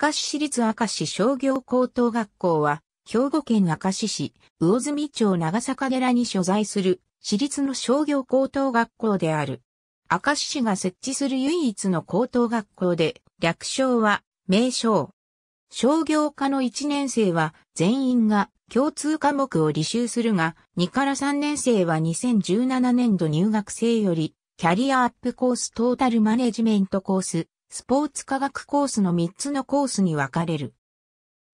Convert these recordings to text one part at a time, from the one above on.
明石市立明石商業高等学校は、兵庫県明石市、魚住町長坂寺に所在する、市立の商業高等学校である。明石市が設置する唯一の高等学校で、略称は、名称。商業科の1年生は、全員が共通科目を履修するが、2から3年生は2017年度入学生より、キャリアアップコーストータルマネジメントコース、スポーツ科学コースの3つのコースに分かれる。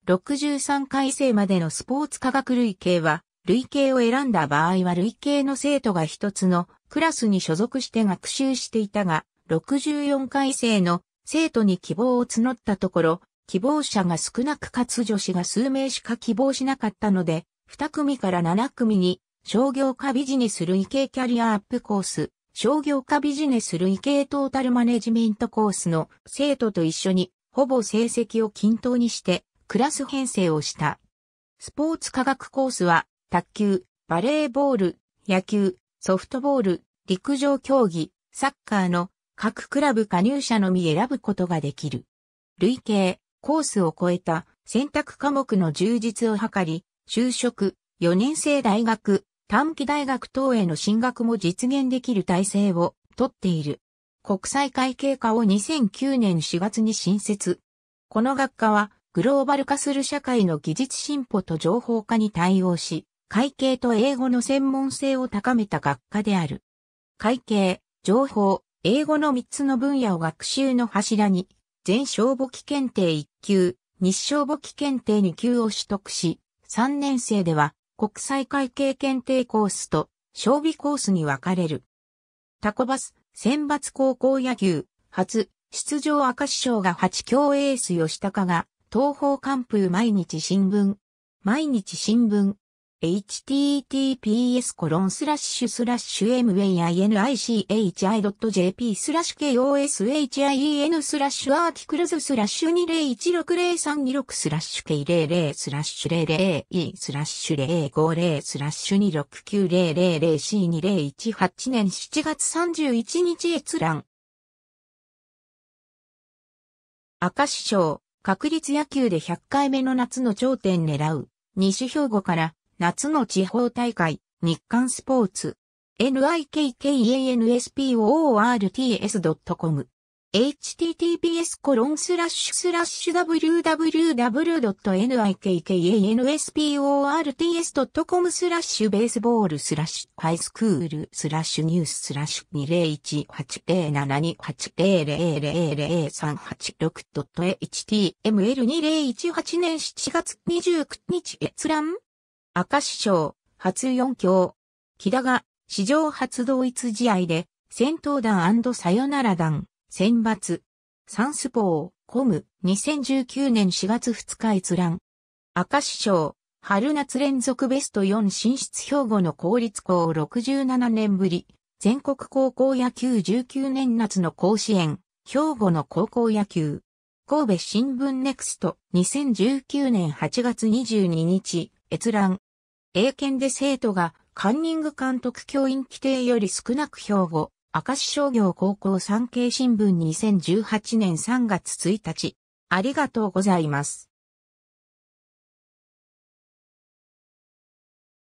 63回生までのスポーツ科学類型は、類型を選んだ場合は類型の生徒が一つのクラスに所属して学習していたが、64回生の生徒に希望を募ったところ、希望者が少なくかつ女子が数名しか希望しなかったので、2組から7組に商業化ビジネス類型キャリアアップコース、商業化ビジネス類型トータルマネジメントコースの生徒と一緒にほぼ成績を均等にしてクラス編成をした。スポーツ科学コースは卓球、バレーボール、野球、ソフトボール、陸上競技、サッカーの各クラブ加入者のみ選ぶことができる。累計、コースを超えた選択科目の充実を図り、就職、4年生大学、短期大学等への進学も実現できる体制をとっている。国際会計科を2009年4月に新設。この学科はグローバル化する社会の技術進歩と情報化に対応し、会計と英語の専門性を高めた学科である。会計、情報、英語の3つの分野を学習の柱に、全小簿記検定1級、日小簿記検定2級を取得し、3年生では国際会計検定コースと、賞味コースに分かれる。タコバス、選抜高校野球、初、出場赤師賞が8強エース吉高が、東方寒風毎日新聞。毎日新聞。https コロンスラッシュスラッシュ mainichi.jp スラッシュ koshien スラッシュアーティクルズスラッシュ2016036スラッシュ k00 スラッシュ 00e スラッシュ050スラッシュ 269000c2018 年7月31日閲覧明石賞、確率野球で100回目の夏の頂点狙う、西兵庫から夏の地方大会、日刊スポーツ。n i k k a n s p o r t s c o m https コロンスラッシュスラッシュ w w w n i k k a n s p o r t s c o m スラッシュベースボールスラッシュハイスクールスラッシュニューススラッシュ 2018072800000386.html2018 年7月29日閲覧明石賞、初4強。木田が、史上初同一試合で、戦闘団サヨナラ団、選抜。サンスポー、コム、2019年4月2日閲覧。明石賞、春夏連続ベスト4進出兵庫の公立校67年ぶり、全国高校野球19年夏の甲子園、兵庫の高校野球。神戸新聞ネクスト2019年8月22日、閲覧。英検で生徒がカンニング監督教員規定より少なく兵庫、明石商業高校産経新聞2018年3月1日。ありがとうございます。